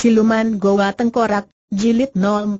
Siluman Goa Tengkorak, Jilid 04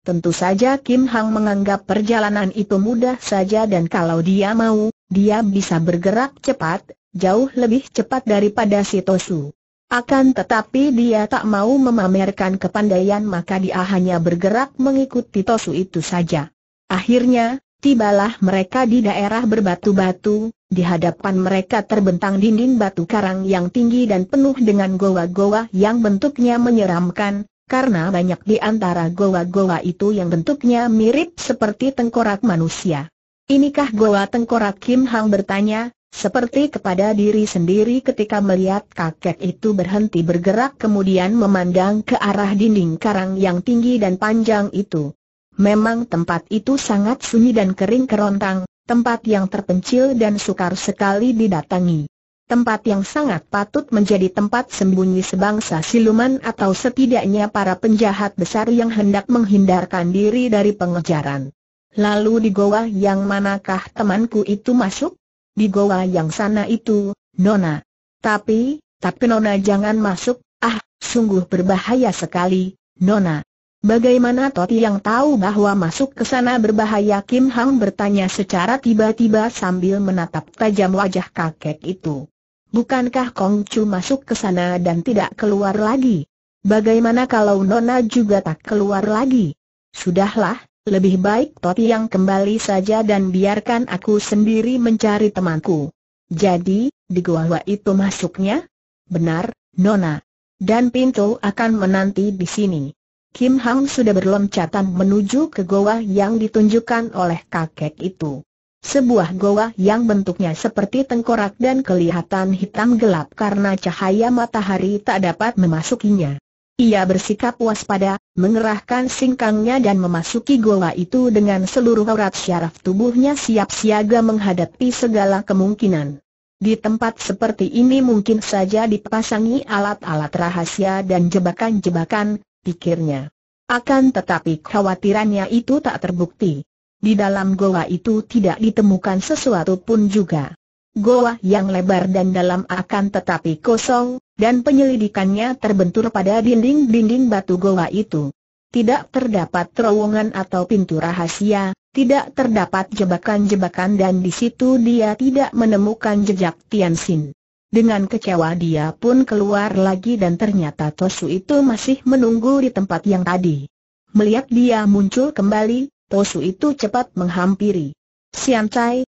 Tentu saja Kim Hang menganggap perjalanan itu mudah saja dan kalau dia mau, dia bisa bergerak cepat, jauh lebih cepat daripada si Tosu. Akan tetapi dia tak mau memamerkan kepandaian maka dia hanya bergerak mengikuti Tosu itu saja. Akhirnya, tibalah mereka di daerah berbatu-batu, di hadapan mereka terbentang dinding batu karang yang tinggi dan penuh dengan goa-goa yang bentuknya menyeramkan, karena banyak di antara goa-goa itu yang bentuknya mirip seperti tengkorak manusia. Inikah goa tengkorak Kim Hang bertanya, seperti kepada diri sendiri ketika melihat kakek itu berhenti bergerak kemudian memandang ke arah dinding karang yang tinggi dan panjang itu. Memang tempat itu sangat sunyi dan kering kerontang, tempat yang terpencil dan sukar sekali didatangi. Tempat yang sangat patut menjadi tempat sembunyi sebangsa siluman atau setidaknya para penjahat besar yang hendak menghindarkan diri dari pengejaran. Lalu di goa yang manakah temanku itu masuk? Di goa yang sana itu, Nona. Tapi, tapi Nona jangan masuk, ah, sungguh berbahaya sekali, Nona. Bagaimana Toti yang tahu bahwa masuk ke sana berbahaya Kim Hang bertanya secara tiba-tiba sambil menatap tajam wajah kakek itu. Bukankah Kong Chu masuk ke sana dan tidak keluar lagi? Bagaimana kalau Nona juga tak keluar lagi? Sudahlah, lebih baik Toti yang kembali saja dan biarkan aku sendiri mencari temanku. Jadi, di gua, itu masuknya? Benar, Nona. Dan pintu akan menanti di sini. Kim Hang sudah berloncatan menuju ke goa yang ditunjukkan oleh kakek itu. Sebuah goa yang bentuknya seperti tengkorak dan kelihatan hitam gelap karena cahaya matahari tak dapat memasukinya. Ia bersikap waspada, mengerahkan singkangnya dan memasuki goa itu dengan seluruh urat syaraf tubuhnya siap siaga menghadapi segala kemungkinan. Di tempat seperti ini mungkin saja dipasangi alat-alat rahasia dan jebakan-jebakan, pikirnya. Akan tetapi khawatirannya itu tak terbukti. Di dalam goa itu tidak ditemukan sesuatu pun juga. Goa yang lebar dan dalam akan tetapi kosong, dan penyelidikannya terbentur pada dinding-dinding batu goa itu. Tidak terdapat terowongan atau pintu rahasia, tidak terdapat jebakan-jebakan dan di situ dia tidak menemukan jejak Xin. Dengan kecewa dia pun keluar lagi dan ternyata Tosu itu masih menunggu di tempat yang tadi. Melihat dia muncul kembali, Tosu itu cepat menghampiri. Sian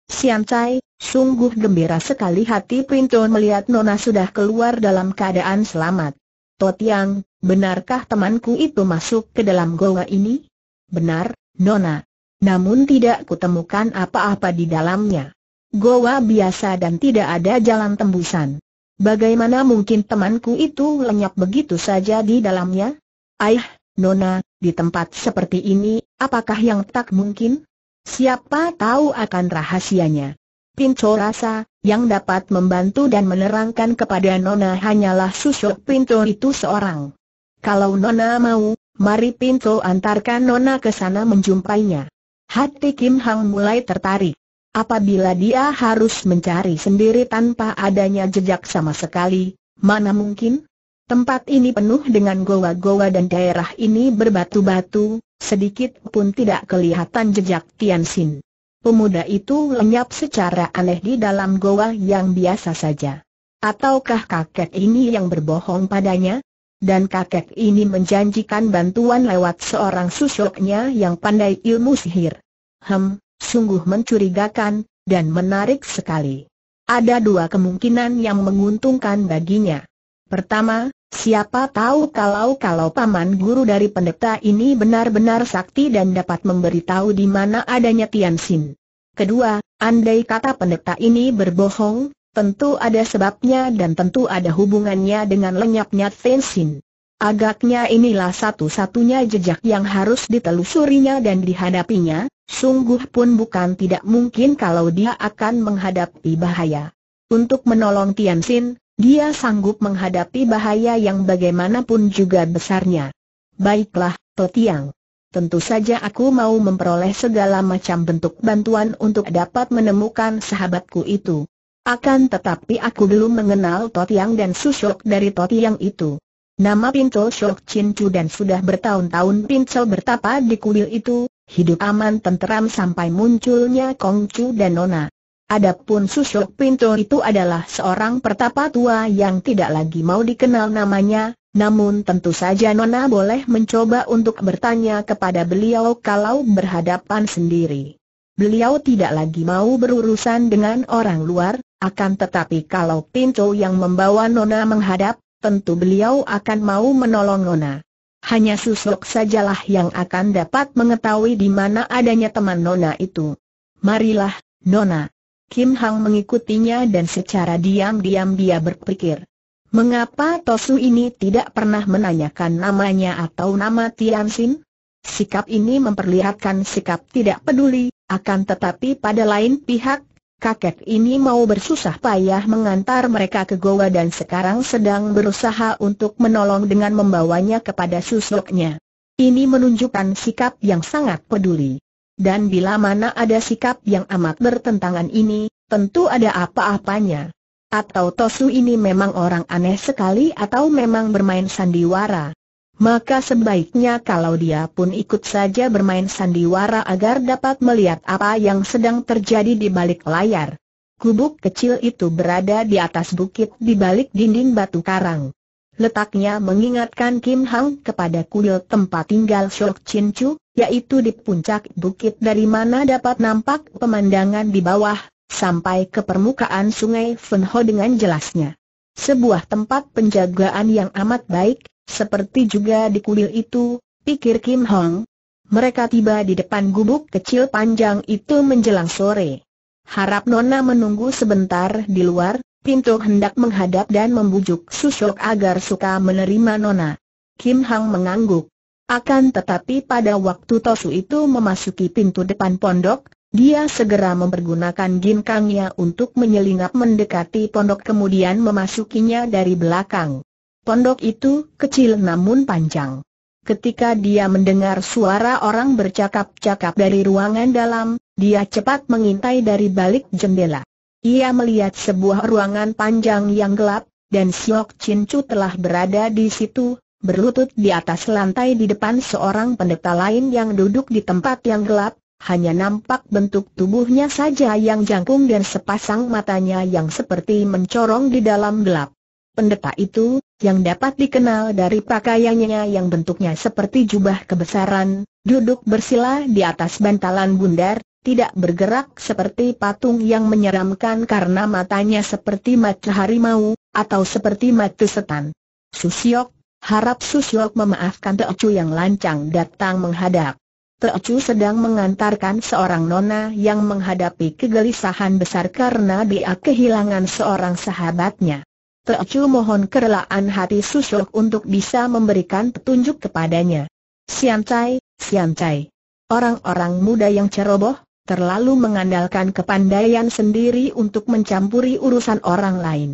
siancai, sungguh gembira sekali hati Printon melihat Nona sudah keluar dalam keadaan selamat. Totiang, benarkah temanku itu masuk ke dalam goa ini? Benar, Nona. Namun tidak kutemukan apa-apa di dalamnya. Goa biasa dan tidak ada jalan tembusan. Bagaimana mungkin temanku itu lenyap begitu saja di dalamnya? Aih, Nona, di tempat seperti ini, apakah yang tak mungkin? Siapa tahu akan rahasianya. Pinto rasa, yang dapat membantu dan menerangkan kepada Nona hanyalah susuk Pinto itu seorang. Kalau Nona mau, mari Pinto antarkan Nona ke sana menjumpainya. Hati Kim Hang mulai tertarik. Apabila dia harus mencari sendiri tanpa adanya jejak sama sekali, mana mungkin? Tempat ini penuh dengan goa-goa dan daerah ini berbatu-batu, sedikit pun tidak kelihatan jejak Tian Xin. Pemuda itu lenyap secara aneh di dalam goa yang biasa saja. Ataukah kakek ini yang berbohong padanya? Dan kakek ini menjanjikan bantuan lewat seorang susuknya yang pandai ilmu sihir. Hem, sungguh mencurigakan, dan menarik sekali. Ada dua kemungkinan yang menguntungkan baginya. Pertama, siapa tahu kalau-kalau paman guru dari pendeta ini benar-benar sakti dan dapat memberitahu di mana adanya Tian Xin. Kedua, andai kata pendeta ini berbohong, tentu ada sebabnya dan tentu ada hubungannya dengan lenyapnya Tian Xin. Agaknya inilah satu-satunya jejak yang harus ditelusurinya dan dihadapinya, sungguh pun bukan tidak mungkin kalau dia akan menghadapi bahaya. Untuk menolong Tian Xin, dia sanggup menghadapi bahaya yang bagaimanapun juga besarnya. Baiklah, Petiang. Tentu saja aku mau memperoleh segala macam bentuk bantuan untuk dapat menemukan sahabatku itu. Akan tetapi aku belum mengenal Totiang dan susuk dari Totiang itu. Nama Pincel Shok Chin Chu dan sudah bertahun-tahun Pincel bertapa di kuil itu, hidup aman tenteram sampai munculnya Kong Chu dan Nona. Adapun Sushok Pinto itu adalah seorang pertapa tua yang tidak lagi mau dikenal namanya, namun tentu saja Nona boleh mencoba untuk bertanya kepada beliau kalau berhadapan sendiri. Beliau tidak lagi mau berurusan dengan orang luar, akan tetapi kalau Pinto yang membawa Nona menghadap, tentu beliau akan mau menolong Nona. Hanya susuk sajalah yang akan dapat mengetahui di mana adanya teman Nona itu. Marilah, Nona. Kim Hang mengikutinya dan secara diam-diam dia berpikir. Mengapa Tosu ini tidak pernah menanyakan namanya atau nama Tian Xin? Sikap ini memperlihatkan sikap tidak peduli, akan tetapi pada lain pihak kakek ini mau bersusah payah mengantar mereka ke Goa dan sekarang sedang berusaha untuk menolong dengan membawanya kepada susuknya. Ini menunjukkan sikap yang sangat peduli. Dan bila mana ada sikap yang amat bertentangan ini, tentu ada apa-apanya. Atau Tosu ini memang orang aneh sekali atau memang bermain sandiwara maka sebaiknya kalau dia pun ikut saja bermain sandiwara agar dapat melihat apa yang sedang terjadi di balik layar. Kubuk kecil itu berada di atas bukit di balik dinding batu karang. Letaknya mengingatkan Kim Hang kepada kuil tempat tinggal Shok Chin Chu, yaitu di puncak bukit dari mana dapat nampak pemandangan di bawah, sampai ke permukaan sungai Fenho dengan jelasnya. Sebuah tempat penjagaan yang amat baik, seperti juga di kuil itu, pikir Kim Hong. Mereka tiba di depan gubuk kecil panjang itu menjelang sore. Harap Nona menunggu sebentar di luar, Pintu hendak menghadap dan membujuk Susok agar suka menerima Nona. Kim Hong mengangguk. Akan tetapi pada waktu Tosu itu memasuki pintu depan pondok, dia segera mempergunakan ginkangnya untuk menyelinap mendekati pondok kemudian memasukinya dari belakang. Pondok itu kecil namun panjang. Ketika dia mendengar suara orang bercakap-cakap dari ruangan dalam, dia cepat mengintai dari balik jendela. Ia melihat sebuah ruangan panjang yang gelap, dan Siok Chin Chu telah berada di situ, berlutut di atas lantai di depan seorang pendeta lain yang duduk di tempat yang gelap, hanya nampak bentuk tubuhnya saja yang jangkung dan sepasang matanya yang seperti mencorong di dalam gelap. Pendeta itu, yang dapat dikenal dari pakaiannya yang bentuknya seperti jubah kebesaran, duduk bersila di atas bantalan bundar, tidak bergerak seperti patung yang menyeramkan karena matanya seperti mata harimau, atau seperti mata setan. Susiok, harap Susiok memaafkan Teocu yang lancang datang menghadap. Teocu sedang mengantarkan seorang nona yang menghadapi kegelisahan besar karena dia kehilangan seorang sahabatnya. Teocu mohon kerelaan hati Susok untuk bisa memberikan petunjuk kepadanya. Siancai, Siancai. Orang-orang muda yang ceroboh, terlalu mengandalkan kepandaian sendiri untuk mencampuri urusan orang lain.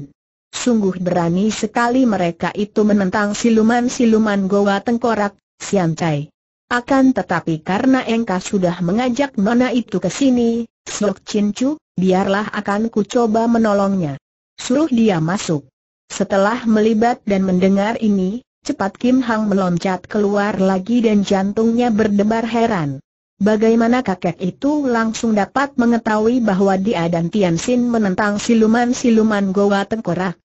Sungguh berani sekali mereka itu menentang siluman-siluman Goa Tengkorak, Siancai. Akan tetapi karena Engkau sudah mengajak Nona itu ke sini, Sok Cincu, biarlah akan ku coba menolongnya. Suruh dia masuk. Setelah melibat dan mendengar ini, cepat Kim Hang meloncat keluar lagi dan jantungnya berdebar heran. Bagaimana kakek itu langsung dapat mengetahui bahwa dia dan Tian Xin menentang siluman-siluman Goa Tengkorak?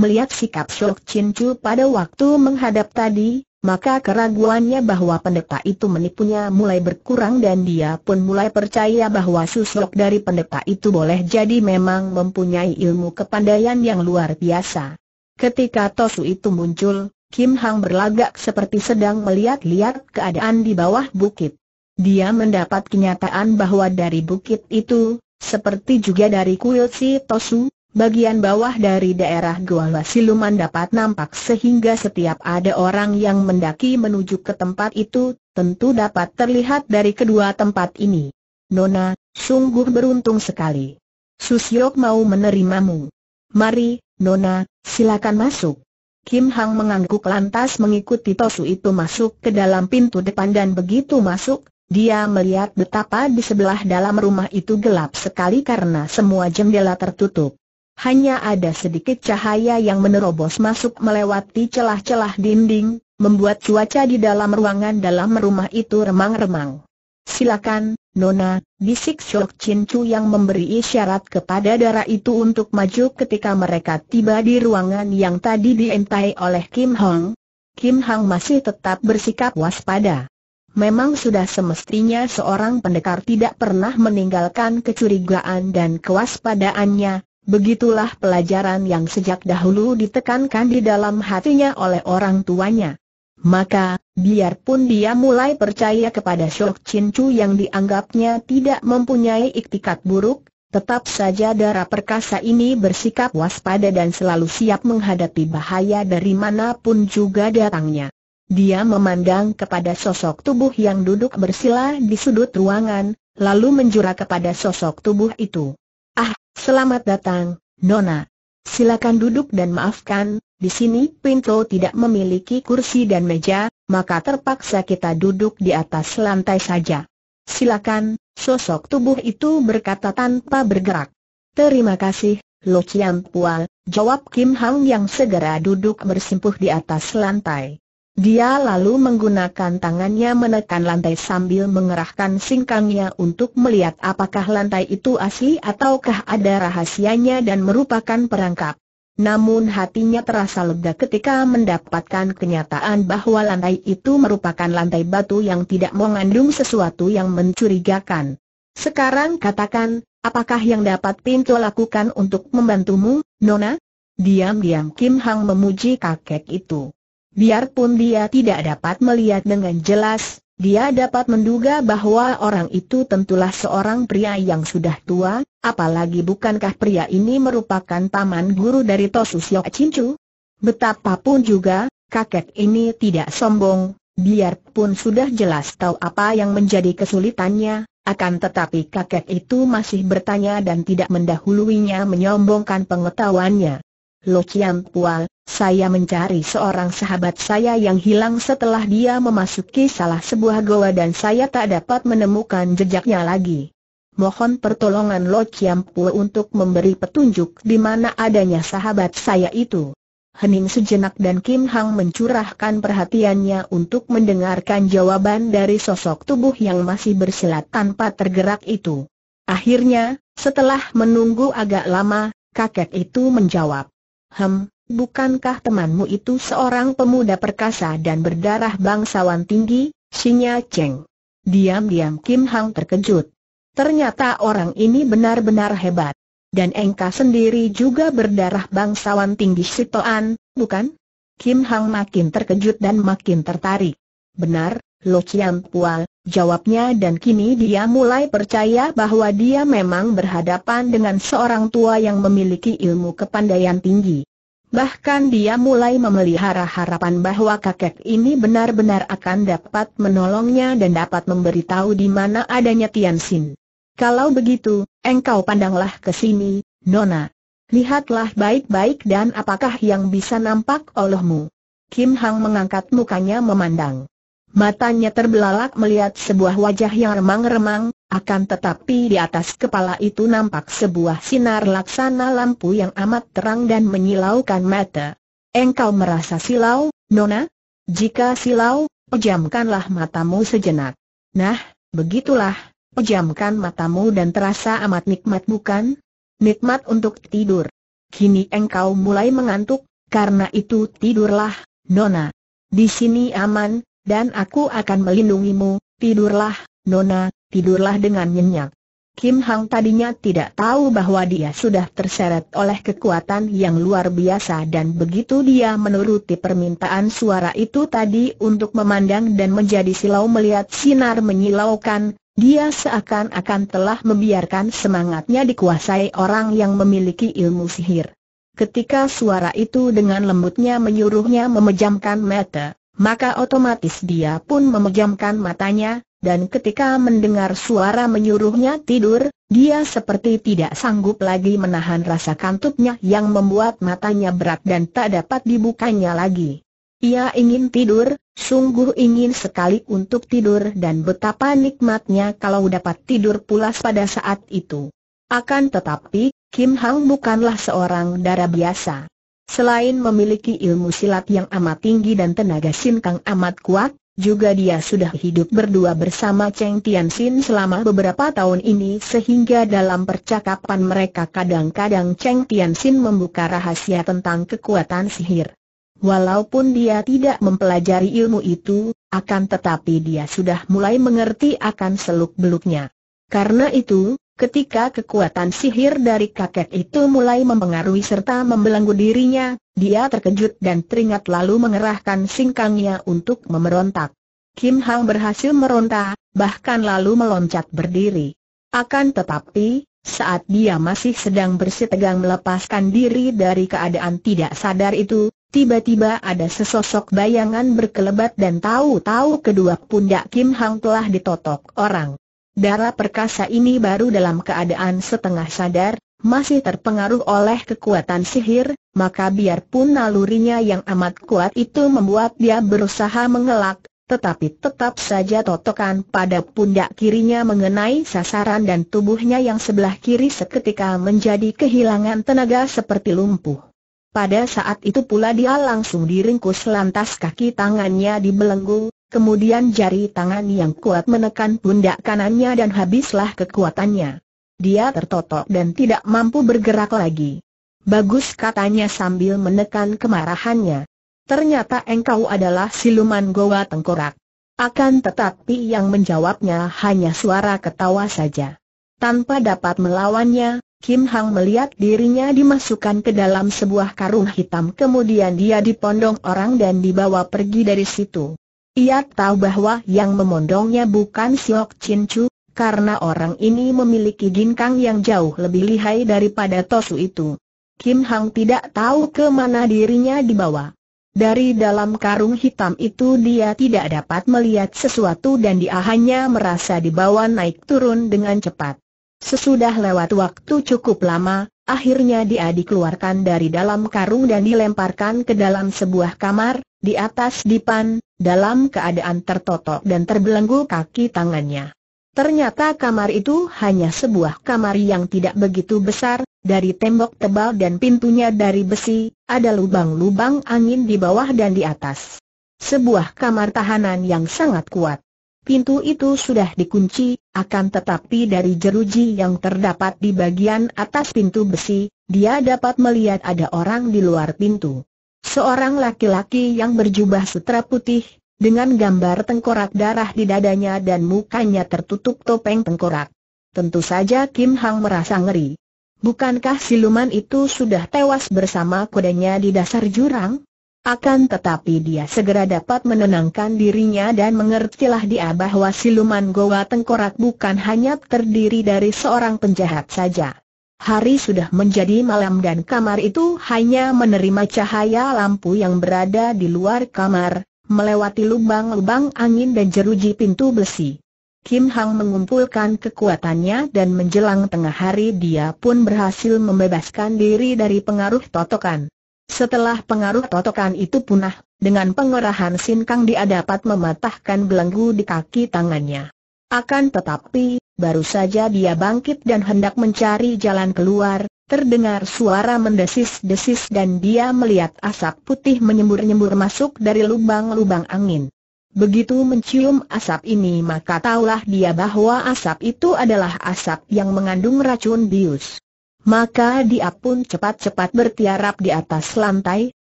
Melihat sikap Shok Chin Chu pada waktu menghadap tadi, maka keraguannya bahwa pendeta itu menipunya mulai berkurang dan dia pun mulai percaya bahwa susok dari pendeta itu boleh jadi memang mempunyai ilmu kepandaian yang luar biasa. Ketika Tosu itu muncul, Kim Hang berlagak seperti sedang melihat-lihat keadaan di bawah bukit. Dia mendapat kenyataan bahwa dari bukit itu, seperti juga dari kuil si Tosu, Bagian bawah dari daerah Goa Siluman dapat nampak sehingga setiap ada orang yang mendaki menuju ke tempat itu, tentu dapat terlihat dari kedua tempat ini. Nona, sungguh beruntung sekali. Susyok mau menerimamu. Mari, Nona, silakan masuk. Kim Hang mengangguk lantas mengikuti Tosu itu masuk ke dalam pintu depan dan begitu masuk, dia melihat betapa di sebelah dalam rumah itu gelap sekali karena semua jendela tertutup. Hanya ada sedikit cahaya yang menerobos masuk melewati celah-celah dinding, membuat cuaca di dalam ruangan dalam rumah itu remang-remang. Silakan, Nona, bisik Shok Chin Chu yang memberi isyarat kepada darah itu untuk maju ketika mereka tiba di ruangan yang tadi diintai oleh Kim Hong. Kim Hong masih tetap bersikap waspada. Memang sudah semestinya seorang pendekar tidak pernah meninggalkan kecurigaan dan kewaspadaannya, begitulah pelajaran yang sejak dahulu ditekankan di dalam hatinya oleh orang tuanya. Maka, biarpun dia mulai percaya kepada Shok Chin Chu yang dianggapnya tidak mempunyai iktikat buruk, tetap saja darah perkasa ini bersikap waspada dan selalu siap menghadapi bahaya dari manapun juga datangnya. Dia memandang kepada sosok tubuh yang duduk bersila di sudut ruangan, lalu menjura kepada sosok tubuh itu. Ah, selamat datang, Nona. Silakan duduk dan maafkan, di sini Pinto tidak memiliki kursi dan meja, maka terpaksa kita duduk di atas lantai saja. Silakan, sosok tubuh itu berkata tanpa bergerak. Terima kasih, Lo Chiang Pual, jawab Kim Hang yang segera duduk bersimpuh di atas lantai. Dia lalu menggunakan tangannya menekan lantai sambil mengerahkan singkangnya untuk melihat apakah lantai itu asli ataukah ada rahasianya dan merupakan perangkap namun hatinya terasa lega ketika mendapatkan kenyataan bahwa lantai itu merupakan lantai batu yang tidak mengandung sesuatu yang mencurigakan. Sekarang katakan, apakah yang dapat Pinto lakukan untuk membantumu, Nona? Diam-diam Kim Hang memuji kakek itu. Biarpun dia tidak dapat melihat dengan jelas, dia dapat menduga bahwa orang itu tentulah seorang pria yang sudah tua, apalagi bukankah pria ini merupakan paman guru dari Tosu Siok Cincu? Betapapun juga, kakek ini tidak sombong, biarpun sudah jelas tahu apa yang menjadi kesulitannya, akan tetapi kakek itu masih bertanya dan tidak mendahuluinya menyombongkan pengetahuannya. Lo Chiang Pual, saya mencari seorang sahabat saya yang hilang setelah dia memasuki salah sebuah goa dan saya tak dapat menemukan jejaknya lagi. Mohon pertolongan Lo Chiang Pual untuk memberi petunjuk di mana adanya sahabat saya itu. Hening sejenak dan Kim Hang mencurahkan perhatiannya untuk mendengarkan jawaban dari sosok tubuh yang masih bersilat tanpa tergerak itu. Akhirnya, setelah menunggu agak lama, kakek itu menjawab. Hem, bukankah temanmu itu seorang pemuda perkasa dan berdarah bangsawan tinggi, Sinya Cheng? Diam-diam Kim Hang terkejut. Ternyata orang ini benar-benar hebat. Dan Engka sendiri juga berdarah bangsawan tinggi Sitoan, bukan? Kim Hang makin terkejut dan makin tertarik. Benar, Lo Chiang Pual, jawabnya dan kini dia mulai percaya bahwa dia memang berhadapan dengan seorang tua yang memiliki ilmu kepandaian tinggi. Bahkan dia mulai memelihara harapan bahwa kakek ini benar-benar akan dapat menolongnya dan dapat memberitahu di mana adanya Xin. Kalau begitu, engkau pandanglah ke sini, Nona. Lihatlah baik-baik dan apakah yang bisa nampak olehmu. Kim Hang mengangkat mukanya memandang. Matanya terbelalak melihat sebuah wajah yang remang-remang, akan tetapi di atas kepala itu nampak sebuah sinar laksana lampu yang amat terang dan menyilaukan mata. Engkau merasa silau, Nona? Jika silau, pejamkanlah matamu sejenak. Nah, begitulah, pejamkan matamu dan terasa amat nikmat bukan? Nikmat untuk tidur. Kini engkau mulai mengantuk, karena itu tidurlah, Nona. Di sini aman, dan aku akan melindungimu, tidurlah, Nona, tidurlah dengan nyenyak. Kim Hang tadinya tidak tahu bahwa dia sudah terseret oleh kekuatan yang luar biasa dan begitu dia menuruti permintaan suara itu tadi untuk memandang dan menjadi silau melihat sinar menyilaukan, dia seakan-akan telah membiarkan semangatnya dikuasai orang yang memiliki ilmu sihir. Ketika suara itu dengan lembutnya menyuruhnya memejamkan mata, maka otomatis dia pun memejamkan matanya, dan ketika mendengar suara menyuruhnya tidur, dia seperti tidak sanggup lagi menahan rasa kantuknya yang membuat matanya berat dan tak dapat dibukanya lagi. Ia ingin tidur, sungguh ingin sekali untuk tidur dan betapa nikmatnya kalau dapat tidur pulas pada saat itu. Akan tetapi, Kim Hang bukanlah seorang darah biasa. Selain memiliki ilmu silat yang amat tinggi dan tenaga Sin amat kuat, juga dia sudah hidup berdua bersama Cheng Tianxin selama beberapa tahun ini sehingga dalam percakapan mereka kadang-kadang Cheng Tianxin membuka rahasia tentang kekuatan sihir. Walaupun dia tidak mempelajari ilmu itu, akan tetapi dia sudah mulai mengerti akan seluk-beluknya. Karena itu, Ketika kekuatan sihir dari kakek itu mulai mempengaruhi serta membelenggu dirinya, dia terkejut dan teringat lalu mengerahkan singkangnya untuk memerontak. Kim Hang berhasil meronta, bahkan lalu meloncat berdiri. Akan tetapi, saat dia masih sedang bersitegang melepaskan diri dari keadaan tidak sadar itu, tiba-tiba ada sesosok bayangan berkelebat dan tahu-tahu kedua pundak Kim Hang telah ditotok orang. Darah perkasa ini baru dalam keadaan setengah sadar, masih terpengaruh oleh kekuatan sihir, maka biarpun nalurinya yang amat kuat itu membuat dia berusaha mengelak, tetapi tetap saja totokan pada pundak kirinya mengenai sasaran dan tubuhnya yang sebelah kiri seketika menjadi kehilangan tenaga seperti lumpuh. Pada saat itu pula dia langsung diringkus lantas kaki tangannya dibelenggu, Kemudian jari tangan yang kuat menekan pundak kanannya dan habislah kekuatannya. Dia tertotok dan tidak mampu bergerak lagi. Bagus katanya sambil menekan kemarahannya. Ternyata engkau adalah siluman goa tengkorak. Akan tetapi yang menjawabnya hanya suara ketawa saja. Tanpa dapat melawannya, Kim Hang melihat dirinya dimasukkan ke dalam sebuah karung hitam kemudian dia dipondong orang dan dibawa pergi dari situ. Ia tahu bahwa yang memondongnya bukan Siok Chin Chu, karena orang ini memiliki ginkang yang jauh lebih lihai daripada Tosu itu. Kim Hang tidak tahu ke mana dirinya dibawa. Dari dalam karung hitam itu dia tidak dapat melihat sesuatu dan dia hanya merasa dibawa naik turun dengan cepat. Sesudah lewat waktu cukup lama, akhirnya dia dikeluarkan dari dalam karung dan dilemparkan ke dalam sebuah kamar, di atas dipan, dalam keadaan tertotok dan terbelenggu kaki tangannya. Ternyata kamar itu hanya sebuah kamar yang tidak begitu besar, dari tembok tebal dan pintunya dari besi, ada lubang-lubang angin di bawah dan di atas. Sebuah kamar tahanan yang sangat kuat. Pintu itu sudah dikunci, akan tetapi dari jeruji yang terdapat di bagian atas pintu besi, dia dapat melihat ada orang di luar pintu. Seorang laki-laki yang berjubah sutra putih, dengan gambar tengkorak darah di dadanya dan mukanya tertutup topeng tengkorak. Tentu saja Kim Hang merasa ngeri. Bukankah siluman itu sudah tewas bersama kudanya di dasar jurang? Akan tetapi dia segera dapat menenangkan dirinya dan mengertilah dia bahwa siluman Goa Tengkorak bukan hanya terdiri dari seorang penjahat saja. Hari sudah menjadi malam dan kamar itu hanya menerima cahaya lampu yang berada di luar kamar, melewati lubang-lubang angin dan jeruji pintu besi. Kim Hang mengumpulkan kekuatannya dan menjelang tengah hari dia pun berhasil membebaskan diri dari pengaruh totokan. Setelah pengaruh totokan itu punah, dengan pengerahan Sin Kang dia dapat mematahkan belenggu di kaki tangannya. Akan tetapi, Baru saja dia bangkit dan hendak mencari jalan keluar, terdengar suara mendesis-desis dan dia melihat asap putih menyembur-nyembur masuk dari lubang-lubang angin. Begitu mencium asap ini maka taulah dia bahwa asap itu adalah asap yang mengandung racun bius. Maka dia pun cepat-cepat bertiarap di atas lantai,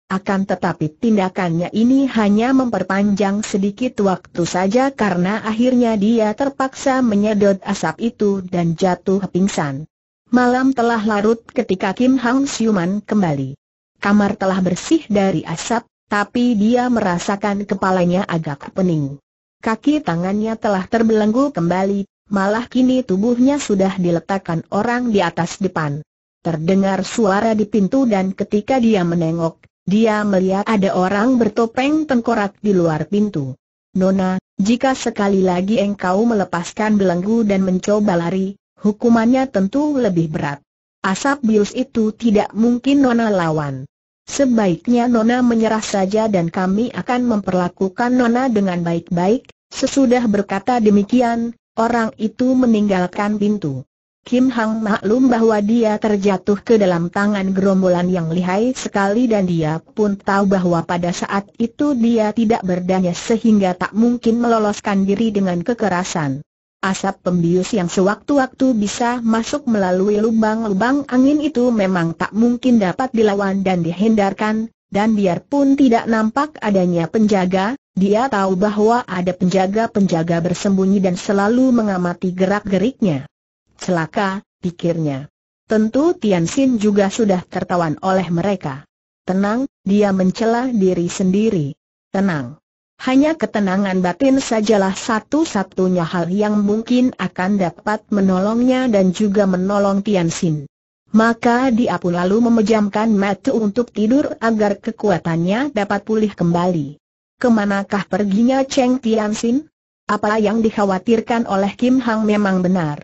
akan tetapi tindakannya ini hanya memperpanjang sedikit waktu saja karena akhirnya dia terpaksa menyedot asap itu dan jatuh pingsan. Malam telah larut ketika Kim Hang Siuman kembali. Kamar telah bersih dari asap, tapi dia merasakan kepalanya agak pening. Kaki tangannya telah terbelenggu kembali, malah kini tubuhnya sudah diletakkan orang di atas depan. Terdengar suara di pintu dan ketika dia menengok, dia melihat ada orang bertopeng tengkorak di luar pintu. Nona, jika sekali lagi engkau melepaskan belenggu dan mencoba lari, hukumannya tentu lebih berat. Asap bius itu tidak mungkin Nona lawan. Sebaiknya Nona menyerah saja dan kami akan memperlakukan Nona dengan baik-baik, sesudah berkata demikian, orang itu meninggalkan pintu. Kim Hang maklum bahwa dia terjatuh ke dalam tangan gerombolan yang lihai sekali dan dia pun tahu bahwa pada saat itu dia tidak berdaya sehingga tak mungkin meloloskan diri dengan kekerasan. Asap pembius yang sewaktu-waktu bisa masuk melalui lubang-lubang angin itu memang tak mungkin dapat dilawan dan dihindarkan, dan biarpun tidak nampak adanya penjaga, dia tahu bahwa ada penjaga-penjaga bersembunyi dan selalu mengamati gerak-geriknya. Celaka, pikirnya. Tentu Tian Xin juga sudah tertawan oleh mereka. Tenang, dia mencela diri sendiri. Tenang. Hanya ketenangan batin sajalah satu-satunya hal yang mungkin akan dapat menolongnya dan juga menolong Tian Xin. Maka dia pun lalu memejamkan mata untuk tidur agar kekuatannya dapat pulih kembali. Kemanakah perginya Cheng Tian Xin? Apa yang dikhawatirkan oleh Kim Hang memang benar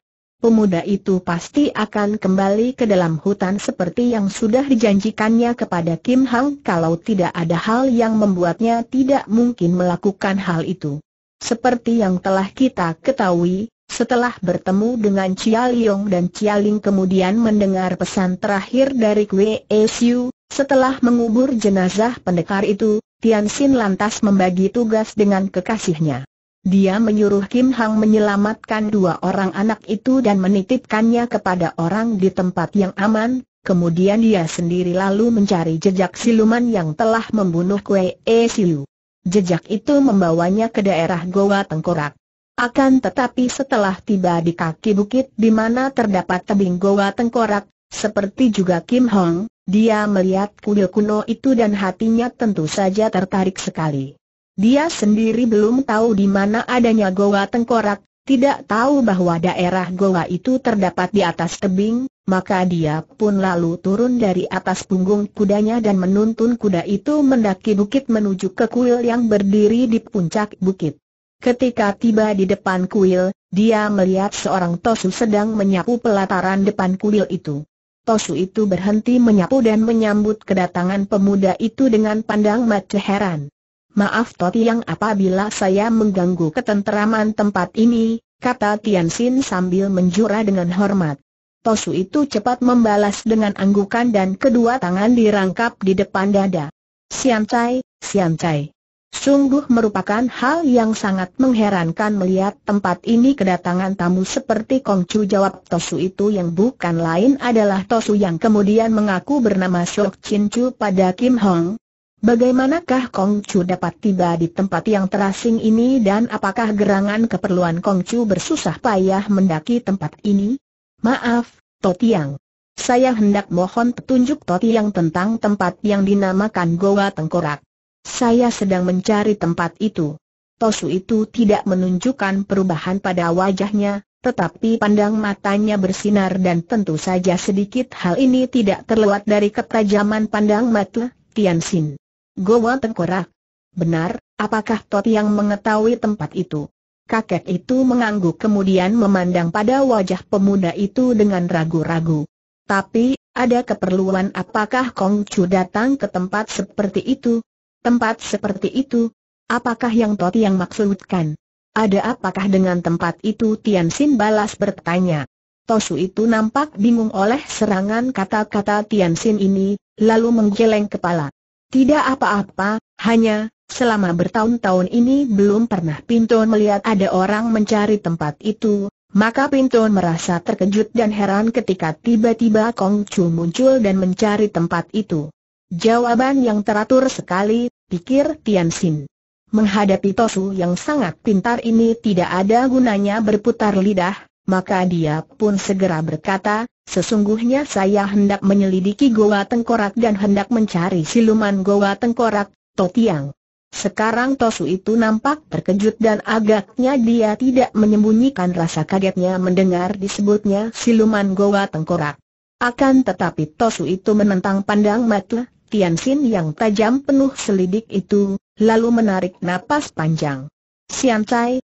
pemuda itu pasti akan kembali ke dalam hutan seperti yang sudah dijanjikannya kepada Kim Hang kalau tidak ada hal yang membuatnya tidak mungkin melakukan hal itu. Seperti yang telah kita ketahui, setelah bertemu dengan Chia Liong dan Chia Ling kemudian mendengar pesan terakhir dari Kwe e Siu, setelah mengubur jenazah pendekar itu, Tian Xin lantas membagi tugas dengan kekasihnya. Dia menyuruh Kim Hang menyelamatkan dua orang anak itu dan menitipkannya kepada orang di tempat yang aman, kemudian dia sendiri lalu mencari jejak siluman yang telah membunuh Kue E Siu. Jejak itu membawanya ke daerah Goa Tengkorak. Akan tetapi setelah tiba di kaki bukit di mana terdapat tebing Goa Tengkorak, seperti juga Kim Hong, dia melihat kuil kuno itu dan hatinya tentu saja tertarik sekali. Dia sendiri belum tahu di mana adanya goa tengkorak, tidak tahu bahwa daerah goa itu terdapat di atas tebing, maka dia pun lalu turun dari atas punggung kudanya dan menuntun kuda itu mendaki bukit menuju ke kuil yang berdiri di puncak bukit. Ketika tiba di depan kuil, dia melihat seorang Tosu sedang menyapu pelataran depan kuil itu. Tosu itu berhenti menyapu dan menyambut kedatangan pemuda itu dengan pandang mata heran. Maaf Toti yang apabila saya mengganggu ketenteraman tempat ini, kata Tian Xin sambil menjura dengan hormat. Tosu itu cepat membalas dengan anggukan dan kedua tangan dirangkap di depan dada. Sian Cai, Sian Cai. Sungguh merupakan hal yang sangat mengherankan melihat tempat ini kedatangan tamu seperti Kong jawab Tosu itu yang bukan lain adalah Tosu yang kemudian mengaku bernama Shok Chin Chu pada Kim Hong, Bagaimanakah Kong Chu dapat tiba di tempat yang terasing ini dan apakah gerangan keperluan Kong Chu bersusah payah mendaki tempat ini? Maaf, Totiang. Saya hendak mohon petunjuk Totiang tentang tempat yang dinamakan Goa Tengkorak. Saya sedang mencari tempat itu. Tosu itu tidak menunjukkan perubahan pada wajahnya, tetapi pandang matanya bersinar dan tentu saja sedikit hal ini tidak terlewat dari ketajaman pandang mata Xin. Goa tengkorak. Benar, apakah Tot yang mengetahui tempat itu? Kakek itu mengangguk kemudian memandang pada wajah pemuda itu dengan ragu-ragu. Tapi, ada keperluan apakah Kong Chu datang ke tempat seperti itu? Tempat seperti itu? Apakah yang Tot yang maksudkan? Ada apakah dengan tempat itu Tian Xin balas bertanya. Tosu itu nampak bingung oleh serangan kata-kata Tian Xin ini, lalu menggeleng kepala. Tidak apa-apa, hanya, selama bertahun-tahun ini belum pernah Pinton melihat ada orang mencari tempat itu, maka Pinton merasa terkejut dan heran ketika tiba-tiba Kong Chu muncul dan mencari tempat itu. Jawaban yang teratur sekali, pikir Tian Xin. Menghadapi Tosu yang sangat pintar ini tidak ada gunanya berputar lidah, maka dia pun segera berkata, Sesungguhnya saya hendak menyelidiki Goa Tengkorak dan hendak mencari siluman Goa Tengkorak, Totiang. Sekarang Tosu itu nampak terkejut dan agaknya dia tidak menyembunyikan rasa kagetnya mendengar disebutnya siluman Goa Tengkorak. Akan tetapi Tosu itu menentang pandang mata Tian Xin yang tajam penuh selidik itu, lalu menarik napas panjang. Sian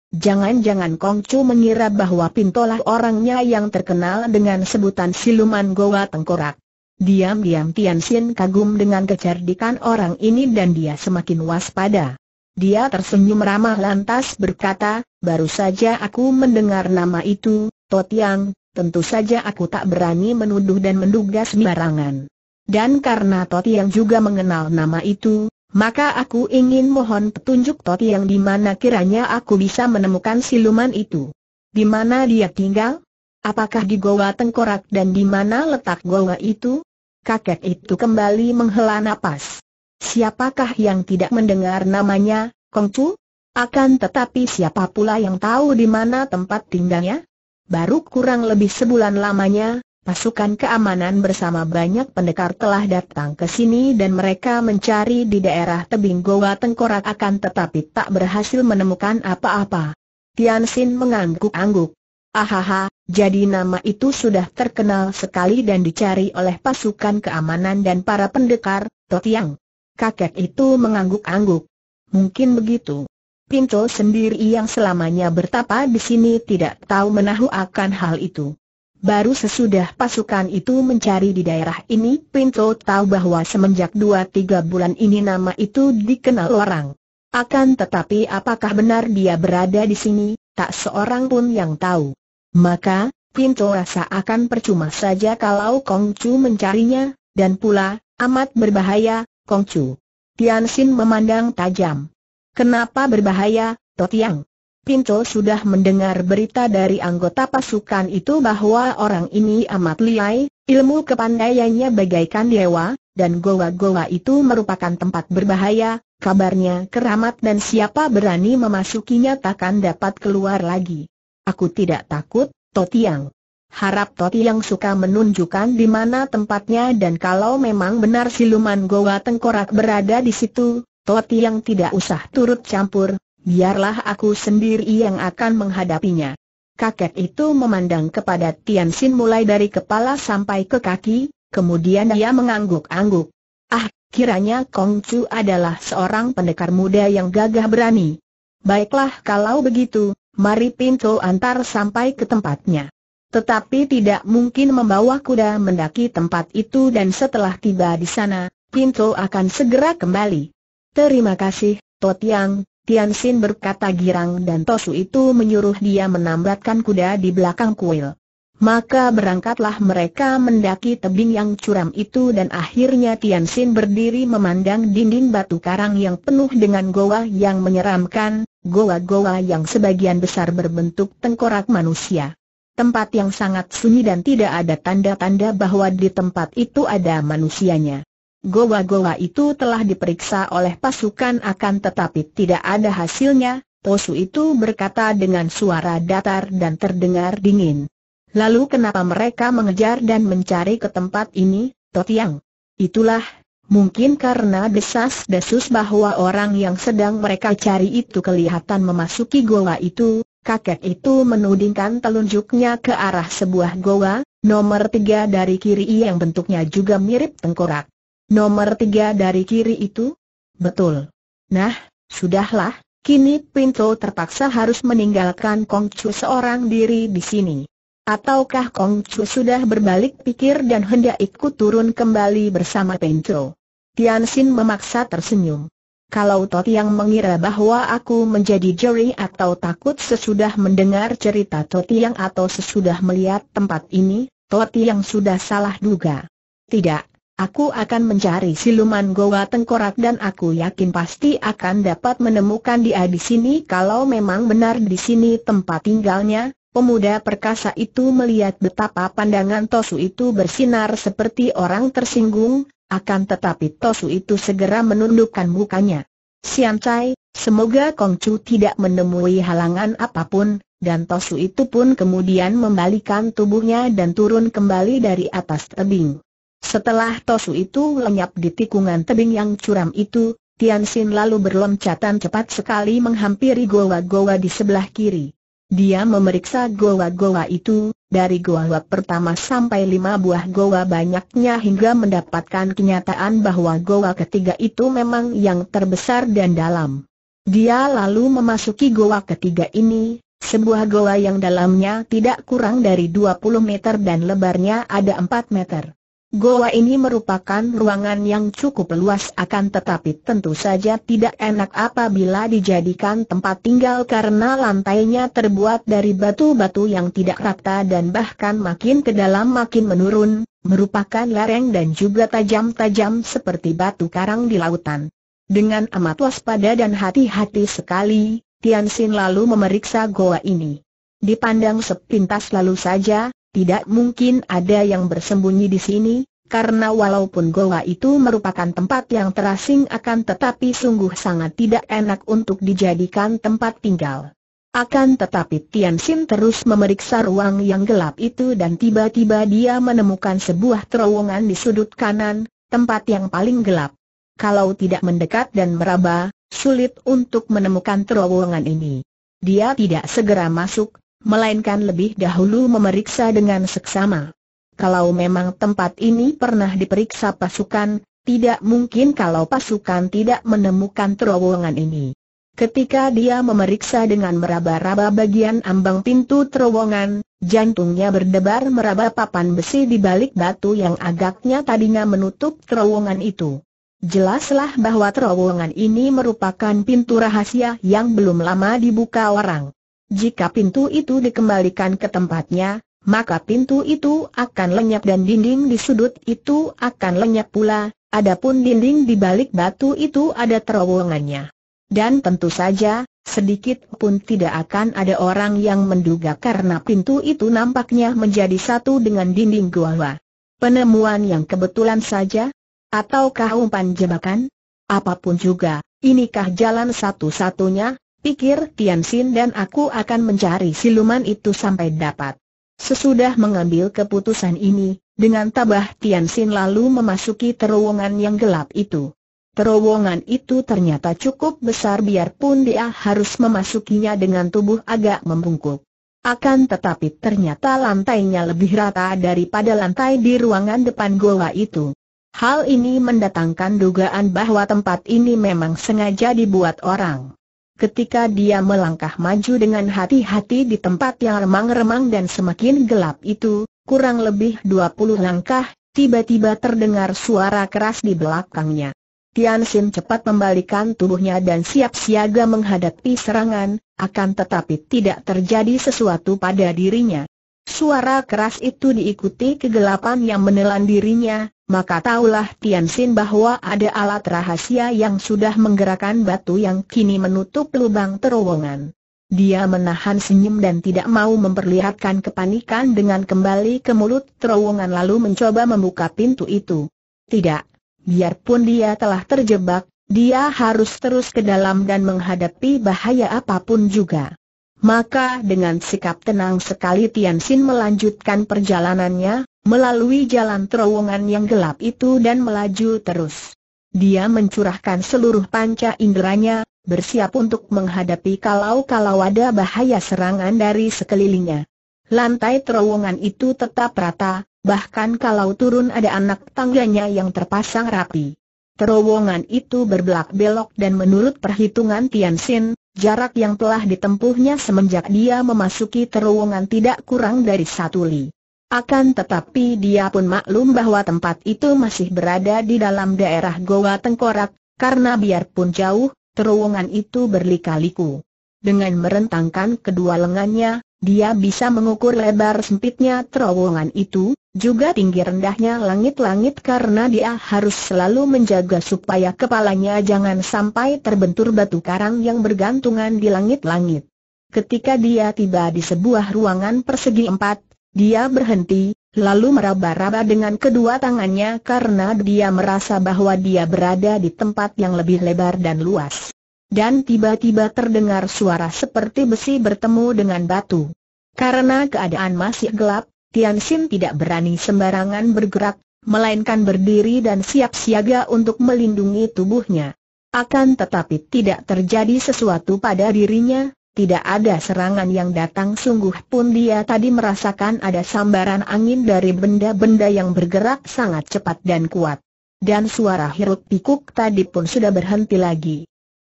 Jangan-jangan Kong Chu mengira bahwa Pintolah orangnya yang terkenal dengan sebutan siluman Goa Tengkorak. Diam-diam Tian Xin kagum dengan kecerdikan orang ini dan dia semakin waspada. Dia tersenyum ramah lantas berkata, baru saja aku mendengar nama itu, Totiang, tentu saja aku tak berani menuduh dan menduga sembarangan. Dan karena Totiang juga mengenal nama itu, maka aku ingin mohon petunjuk Toti yang di mana kiranya aku bisa menemukan siluman itu. Di mana dia tinggal? Apakah di goa tengkorak dan di mana letak goa itu? Kakek itu kembali menghela nafas. Siapakah yang tidak mendengar namanya, Kongcu? Akan tetapi siapa pula yang tahu di mana tempat tinggalnya? Baru kurang lebih sebulan lamanya, Pasukan keamanan bersama banyak pendekar telah datang ke sini dan mereka mencari di daerah tebing goa tengkorak akan tetapi tak berhasil menemukan apa-apa. Tian Xin mengangguk-angguk. Ahaha, jadi nama itu sudah terkenal sekali dan dicari oleh pasukan keamanan dan para pendekar, Totiang. Kakek itu mengangguk-angguk. Mungkin begitu. Pinto sendiri yang selamanya bertapa di sini tidak tahu menahu akan hal itu. Baru sesudah pasukan itu mencari di daerah ini, Pinto tahu bahwa semenjak dua tiga bulan ini nama itu dikenal orang. Akan tetapi apakah benar dia berada di sini, tak seorang pun yang tahu. Maka, Pinto rasa akan percuma saja kalau Kong Chu mencarinya, dan pula, amat berbahaya, Kong Kongcu. Tianxin memandang tajam. Kenapa berbahaya, Totiang? Pinto sudah mendengar berita dari anggota pasukan itu bahwa orang ini amat liai, ilmu kepandaiannya bagaikan dewa, dan goa-goa itu merupakan tempat berbahaya, kabarnya keramat dan siapa berani memasukinya takkan dapat keluar lagi. Aku tidak takut, Totiang. Harap Totiang suka menunjukkan di mana tempatnya dan kalau memang benar siluman goa tengkorak berada di situ, Totiang tidak usah turut campur, biarlah aku sendiri yang akan menghadapinya. Kakek itu memandang kepada Tian Xin mulai dari kepala sampai ke kaki, kemudian ia mengangguk-angguk. Ah, kiranya Kong Chu adalah seorang pendekar muda yang gagah berani. Baiklah kalau begitu, mari pintu antar sampai ke tempatnya. Tetapi tidak mungkin membawa kuda mendaki tempat itu dan setelah tiba di sana, pintu akan segera kembali. Terima kasih, Totiang, Tian Xin berkata girang dan Tosu itu menyuruh dia menambatkan kuda di belakang kuil. Maka berangkatlah mereka mendaki tebing yang curam itu dan akhirnya Tian Xin berdiri memandang dinding batu karang yang penuh dengan goa yang menyeramkan, goa-goa yang sebagian besar berbentuk tengkorak manusia. Tempat yang sangat sunyi dan tidak ada tanda-tanda bahwa di tempat itu ada manusianya. Goa-goa itu telah diperiksa oleh pasukan akan tetapi tidak ada hasilnya, Tosu itu berkata dengan suara datar dan terdengar dingin. Lalu kenapa mereka mengejar dan mencari ke tempat ini, Totiang? Itulah, mungkin karena desas-desus bahwa orang yang sedang mereka cari itu kelihatan memasuki goa itu, kakek itu menudingkan telunjuknya ke arah sebuah goa, nomor tiga dari kiri yang bentuknya juga mirip tengkorak. Nomor tiga dari kiri itu? Betul. Nah, sudahlah, kini Pinto terpaksa harus meninggalkan Kong Chu seorang diri di sini. Ataukah Kong Chu sudah berbalik pikir dan hendak ikut turun kembali bersama Pinto? Tian Xin memaksa tersenyum. Kalau Tot yang mengira bahwa aku menjadi juri atau takut sesudah mendengar cerita Tot yang atau sesudah melihat tempat ini, Tot yang sudah salah duga. Tidak, Aku akan mencari siluman Goa Tengkorak dan aku yakin pasti akan dapat menemukan dia di sini kalau memang benar di sini tempat tinggalnya. Pemuda perkasa itu melihat betapa pandangan Tosu itu bersinar seperti orang tersinggung, akan tetapi Tosu itu segera menundukkan mukanya. Sian Chai, semoga Kong Chu tidak menemui halangan apapun, dan Tosu itu pun kemudian membalikan tubuhnya dan turun kembali dari atas tebing. Setelah Tosu itu lenyap di tikungan tebing yang curam itu, Tian Xin lalu berloncatan cepat sekali menghampiri goa-goa di sebelah kiri. Dia memeriksa goa-goa itu, dari goa pertama sampai lima buah goa banyaknya hingga mendapatkan kenyataan bahwa goa ketiga itu memang yang terbesar dan dalam. Dia lalu memasuki goa ketiga ini, sebuah goa yang dalamnya tidak kurang dari 20 meter dan lebarnya ada 4 meter. Goa ini merupakan ruangan yang cukup luas akan tetapi tentu saja tidak enak apabila dijadikan tempat tinggal karena lantainya terbuat dari batu-batu yang tidak rata dan bahkan makin ke dalam makin menurun, merupakan lereng dan juga tajam-tajam seperti batu karang di lautan. Dengan amat waspada dan hati-hati sekali, Tian Xin lalu memeriksa goa ini. Dipandang sepintas lalu saja, tidak mungkin ada yang bersembunyi di sini, karena walaupun goa itu merupakan tempat yang terasing akan tetapi sungguh sangat tidak enak untuk dijadikan tempat tinggal. Akan tetapi Tian Xin terus memeriksa ruang yang gelap itu dan tiba-tiba dia menemukan sebuah terowongan di sudut kanan, tempat yang paling gelap. Kalau tidak mendekat dan meraba, sulit untuk menemukan terowongan ini. Dia tidak segera masuk, melainkan lebih dahulu memeriksa dengan seksama. Kalau memang tempat ini pernah diperiksa pasukan, tidak mungkin kalau pasukan tidak menemukan terowongan ini. Ketika dia memeriksa dengan meraba-raba bagian ambang pintu terowongan, jantungnya berdebar meraba papan besi di balik batu yang agaknya tadinya menutup terowongan itu. Jelaslah bahwa terowongan ini merupakan pintu rahasia yang belum lama dibuka orang. Jika pintu itu dikembalikan ke tempatnya, maka pintu itu akan lenyap dan dinding di sudut itu akan lenyap pula, adapun dinding di balik batu itu ada terowongannya. Dan tentu saja, sedikit pun tidak akan ada orang yang menduga karena pintu itu nampaknya menjadi satu dengan dinding gua. Penemuan yang kebetulan saja? Ataukah umpan jebakan? Apapun juga, inikah jalan satu-satunya pikir Tian Xin dan aku akan mencari siluman itu sampai dapat. Sesudah mengambil keputusan ini, dengan tabah Tian Xin lalu memasuki terowongan yang gelap itu. Terowongan itu ternyata cukup besar biarpun dia harus memasukinya dengan tubuh agak membungkuk. Akan tetapi ternyata lantainya lebih rata daripada lantai di ruangan depan goa itu. Hal ini mendatangkan dugaan bahwa tempat ini memang sengaja dibuat orang. Ketika dia melangkah maju dengan hati-hati di tempat yang remang-remang dan semakin gelap itu, kurang lebih 20 langkah, tiba-tiba terdengar suara keras di belakangnya. Tian Xin cepat membalikkan tubuhnya dan siap siaga menghadapi serangan, akan tetapi tidak terjadi sesuatu pada dirinya. Suara keras itu diikuti kegelapan yang menelan dirinya, maka taulah Tian Xin bahwa ada alat rahasia yang sudah menggerakkan batu yang kini menutup lubang terowongan. Dia menahan senyum dan tidak mau memperlihatkan kepanikan dengan kembali ke mulut terowongan lalu mencoba membuka pintu itu. Tidak, biarpun dia telah terjebak, dia harus terus ke dalam dan menghadapi bahaya apapun juga. Maka dengan sikap tenang sekali Tian Xin melanjutkan perjalanannya, melalui jalan terowongan yang gelap itu dan melaju terus. Dia mencurahkan seluruh panca inderanya, bersiap untuk menghadapi kalau-kalau ada bahaya serangan dari sekelilingnya. Lantai terowongan itu tetap rata, bahkan kalau turun ada anak tangganya yang terpasang rapi. Terowongan itu berbelak belok dan menurut perhitungan Tian Xin, jarak yang telah ditempuhnya semenjak dia memasuki terowongan tidak kurang dari satu li. Akan tetapi dia pun maklum bahwa tempat itu masih berada di dalam daerah Goa Tengkorak, karena biarpun jauh, terowongan itu berlikaliku. Dengan merentangkan kedua lengannya, dia bisa mengukur lebar sempitnya terowongan itu, juga tinggi rendahnya langit-langit karena dia harus selalu menjaga supaya kepalanya jangan sampai terbentur batu karang yang bergantungan di langit-langit. Ketika dia tiba di sebuah ruangan persegi empat, dia berhenti, lalu meraba-raba dengan kedua tangannya karena dia merasa bahwa dia berada di tempat yang lebih lebar dan luas. Dan tiba-tiba terdengar suara seperti besi bertemu dengan batu. Karena keadaan masih gelap, Tian Xin tidak berani sembarangan bergerak, melainkan berdiri dan siap siaga untuk melindungi tubuhnya. Akan tetapi tidak terjadi sesuatu pada dirinya, tidak ada serangan yang datang sungguh pun dia tadi merasakan ada sambaran angin dari benda-benda yang bergerak sangat cepat dan kuat. Dan suara hiruk pikuk tadi pun sudah berhenti lagi.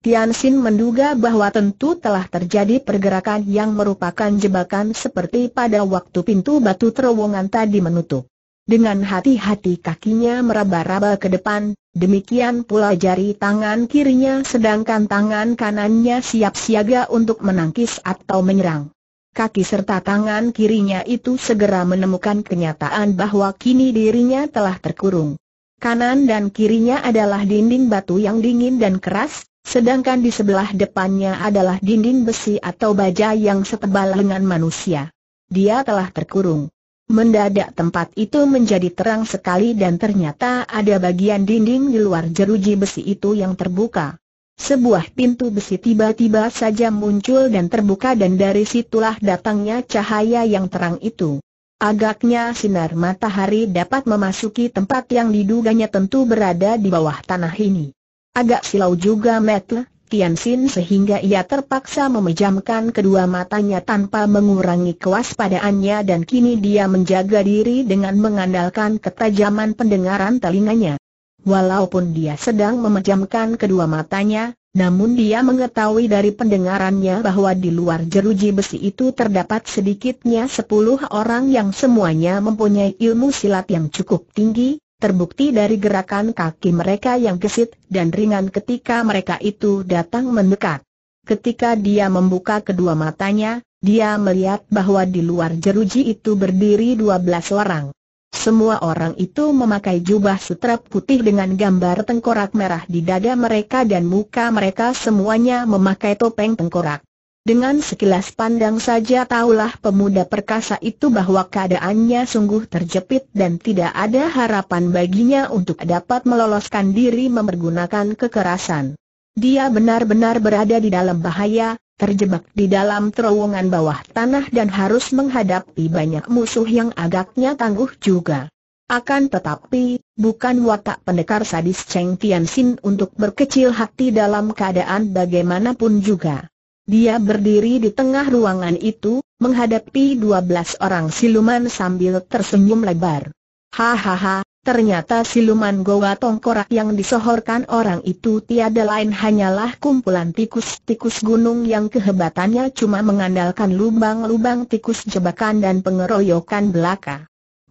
Tian Xin menduga bahwa tentu telah terjadi pergerakan yang merupakan jebakan seperti pada waktu pintu batu terowongan tadi menutup. Dengan hati-hati kakinya meraba-raba ke depan, Demikian pula jari tangan kirinya sedangkan tangan kanannya siap siaga untuk menangkis atau menyerang. Kaki serta tangan kirinya itu segera menemukan kenyataan bahwa kini dirinya telah terkurung. Kanan dan kirinya adalah dinding batu yang dingin dan keras, sedangkan di sebelah depannya adalah dinding besi atau baja yang setebal lengan manusia. Dia telah terkurung. Mendadak tempat itu menjadi terang sekali dan ternyata ada bagian dinding di luar jeruji besi itu yang terbuka. Sebuah pintu besi tiba-tiba saja muncul dan terbuka dan dari situlah datangnya cahaya yang terang itu. Agaknya sinar matahari dapat memasuki tempat yang diduganya tentu berada di bawah tanah ini. Agak silau juga Matt Tian Sin sehingga ia terpaksa memejamkan kedua matanya tanpa mengurangi kewaspadaannya dan kini dia menjaga diri dengan mengandalkan ketajaman pendengaran telinganya. Walaupun dia sedang memejamkan kedua matanya, namun dia mengetahui dari pendengarannya bahwa di luar jeruji besi itu terdapat sedikitnya sepuluh orang yang semuanya mempunyai ilmu silat yang cukup tinggi, terbukti dari gerakan kaki mereka yang gesit dan ringan ketika mereka itu datang mendekat. Ketika dia membuka kedua matanya, dia melihat bahwa di luar jeruji itu berdiri dua belas orang. Semua orang itu memakai jubah sutra putih dengan gambar tengkorak merah di dada mereka dan muka mereka semuanya memakai topeng tengkorak. Dengan sekilas pandang saja tahulah pemuda perkasa itu bahwa keadaannya sungguh terjepit dan tidak ada harapan baginya untuk dapat meloloskan diri memergunakan kekerasan. Dia benar-benar berada di dalam bahaya, terjebak di dalam terowongan bawah tanah dan harus menghadapi banyak musuh yang agaknya tangguh juga. Akan tetapi, bukan watak pendekar sadis Cheng Tianxin untuk berkecil hati dalam keadaan bagaimanapun juga. Dia berdiri di tengah ruangan itu, menghadapi dua belas orang siluman sambil tersenyum lebar. Hahaha, ternyata siluman Goa Tongkorak yang disohorkan orang itu tiada lain hanyalah kumpulan tikus-tikus gunung yang kehebatannya cuma mengandalkan lubang-lubang tikus jebakan dan pengeroyokan belaka.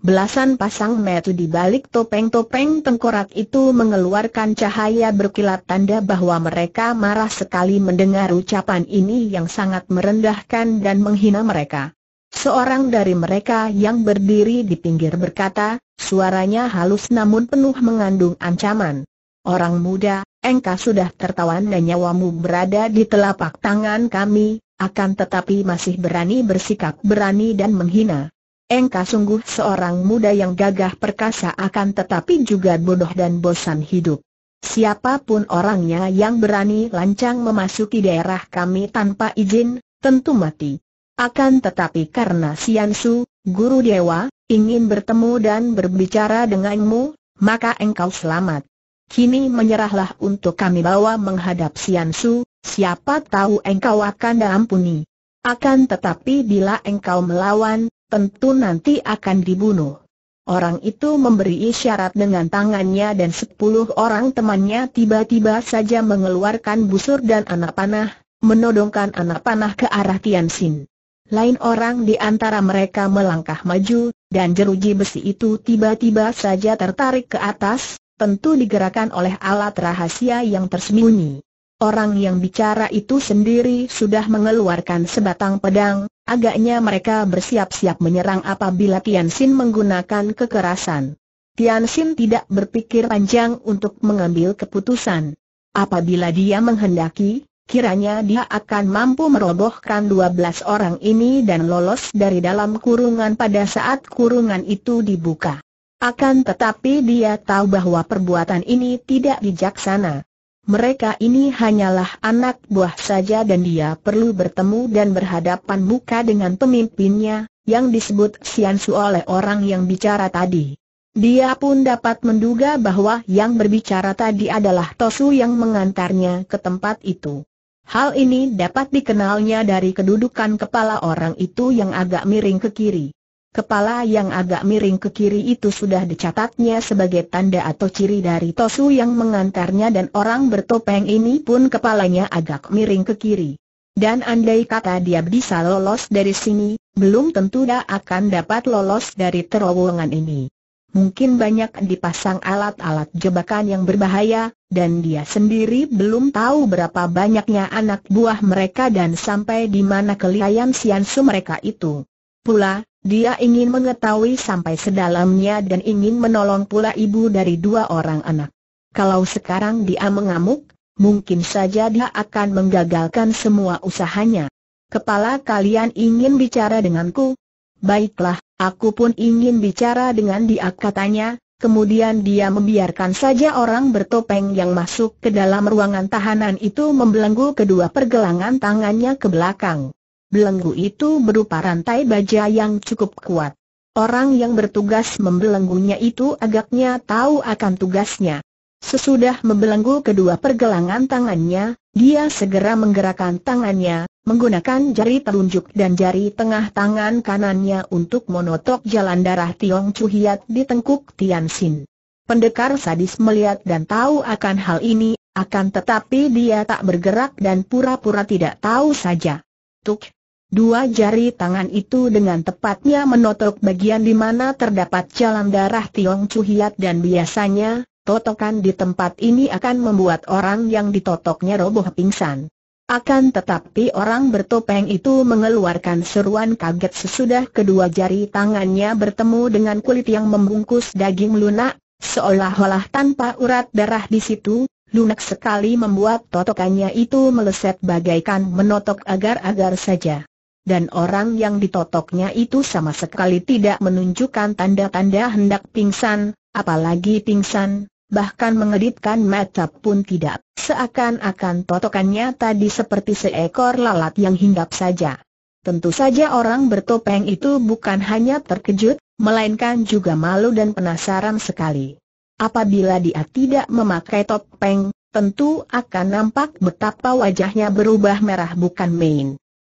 Belasan pasang metu di balik topeng-topeng tengkorak itu mengeluarkan cahaya berkilat tanda bahwa mereka marah sekali mendengar ucapan ini yang sangat merendahkan dan menghina mereka. Seorang dari mereka yang berdiri di pinggir berkata, suaranya halus namun penuh mengandung ancaman. Orang muda, engkau sudah tertawan dan nyawamu berada di telapak tangan kami, akan tetapi masih berani bersikap berani dan menghina engkau sungguh seorang muda yang gagah perkasa akan tetapi juga bodoh dan bosan hidup. Siapapun orangnya yang berani lancang memasuki daerah kami tanpa izin, tentu mati. Akan tetapi karena Siansu, guru dewa, ingin bertemu dan berbicara denganmu, maka engkau selamat. Kini menyerahlah untuk kami bawa menghadap Siansu, siapa tahu engkau akan diampuni. Akan tetapi bila engkau melawan, tentu nanti akan dibunuh. Orang itu memberi isyarat dengan tangannya dan sepuluh orang temannya tiba-tiba saja mengeluarkan busur dan anak panah, menodongkan anak panah ke arah Tian Xin. Lain orang di antara mereka melangkah maju, dan jeruji besi itu tiba-tiba saja tertarik ke atas, tentu digerakkan oleh alat rahasia yang tersembunyi. Orang yang bicara itu sendiri sudah mengeluarkan sebatang pedang, Agaknya mereka bersiap-siap menyerang apabila Tian Xin menggunakan kekerasan. Tian Xin tidak berpikir panjang untuk mengambil keputusan. Apabila dia menghendaki, kiranya dia akan mampu merobohkan 12 orang ini dan lolos dari dalam kurungan pada saat kurungan itu dibuka. Akan tetapi dia tahu bahwa perbuatan ini tidak bijaksana mereka ini hanyalah anak buah saja dan dia perlu bertemu dan berhadapan muka dengan pemimpinnya, yang disebut Siansu oleh orang yang bicara tadi. Dia pun dapat menduga bahwa yang berbicara tadi adalah Tosu yang mengantarnya ke tempat itu. Hal ini dapat dikenalnya dari kedudukan kepala orang itu yang agak miring ke kiri. Kepala yang agak miring ke kiri itu sudah dicatatnya sebagai tanda atau ciri dari Tosu yang mengantarnya dan orang bertopeng ini pun kepalanya agak miring ke kiri. Dan andai kata dia bisa lolos dari sini, belum tentu dia akan dapat lolos dari terowongan ini. Mungkin banyak dipasang alat-alat jebakan yang berbahaya, dan dia sendiri belum tahu berapa banyaknya anak buah mereka dan sampai di mana kelihayan siansu mereka itu. Pula, dia ingin mengetahui sampai sedalamnya dan ingin menolong pula ibu dari dua orang anak. Kalau sekarang dia mengamuk, mungkin saja dia akan menggagalkan semua usahanya. Kepala kalian ingin bicara denganku? Baiklah, aku pun ingin bicara dengan dia katanya, kemudian dia membiarkan saja orang bertopeng yang masuk ke dalam ruangan tahanan itu membelenggu kedua pergelangan tangannya ke belakang. Belenggu itu berupa rantai baja yang cukup kuat. Orang yang bertugas membelenggunya itu agaknya tahu akan tugasnya. Sesudah membelenggu kedua pergelangan tangannya, dia segera menggerakkan tangannya, menggunakan jari telunjuk dan jari tengah tangan kanannya untuk monotok jalan darah Tiong Chuhiat di tengkuk Tian Xin. Pendekar sadis melihat dan tahu akan hal ini, akan tetapi dia tak bergerak dan pura-pura tidak tahu saja. Tuk, Dua jari tangan itu dengan tepatnya menotok bagian di mana terdapat jalan darah Tiong Cuhiat dan biasanya, totokan di tempat ini akan membuat orang yang ditotoknya roboh pingsan. Akan tetapi orang bertopeng itu mengeluarkan seruan kaget sesudah kedua jari tangannya bertemu dengan kulit yang membungkus daging lunak, seolah-olah tanpa urat darah di situ, lunak sekali membuat totokannya itu meleset bagaikan menotok agar-agar saja dan orang yang ditotoknya itu sama sekali tidak menunjukkan tanda-tanda hendak pingsan, apalagi pingsan, bahkan mengedipkan mata pun tidak, seakan-akan totokannya tadi seperti seekor lalat yang hinggap saja. Tentu saja orang bertopeng itu bukan hanya terkejut, melainkan juga malu dan penasaran sekali. Apabila dia tidak memakai topeng, tentu akan nampak betapa wajahnya berubah merah bukan main.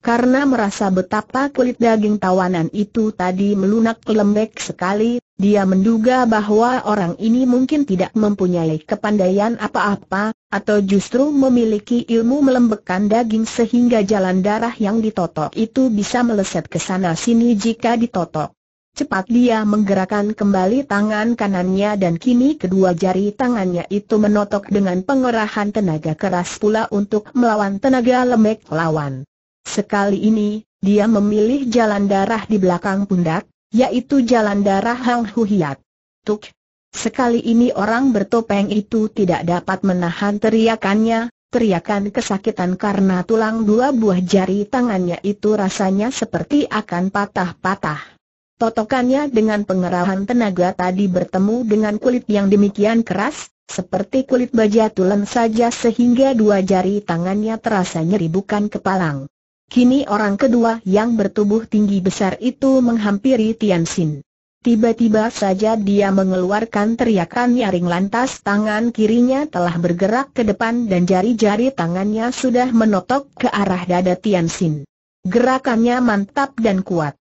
Karena merasa betapa kulit daging tawanan itu tadi melunak lembek sekali, dia menduga bahwa orang ini mungkin tidak mempunyai kepandaian apa-apa, atau justru memiliki ilmu melembekkan daging sehingga jalan darah yang ditotok itu bisa meleset ke sana-sini jika ditotok. Cepat dia menggerakkan kembali tangan kanannya dan kini kedua jari tangannya itu menotok dengan pengerahan tenaga keras pula untuk melawan tenaga lembek lawan. Sekali ini, dia memilih jalan darah di belakang pundak, yaitu jalan darah Hang Huhiat. Tuk! Sekali ini orang bertopeng itu tidak dapat menahan teriakannya, teriakan kesakitan karena tulang dua buah jari tangannya itu rasanya seperti akan patah-patah. Totokannya dengan pengerahan tenaga tadi bertemu dengan kulit yang demikian keras, seperti kulit baja tulen saja sehingga dua jari tangannya terasa nyeri bukan kepalang. Kini orang kedua yang bertubuh tinggi besar itu menghampiri Tian Xin. Tiba-tiba saja dia mengeluarkan teriakan nyaring lantas tangan kirinya telah bergerak ke depan dan jari-jari tangannya sudah menotok ke arah dada Tian Xin. Gerakannya mantap dan kuat.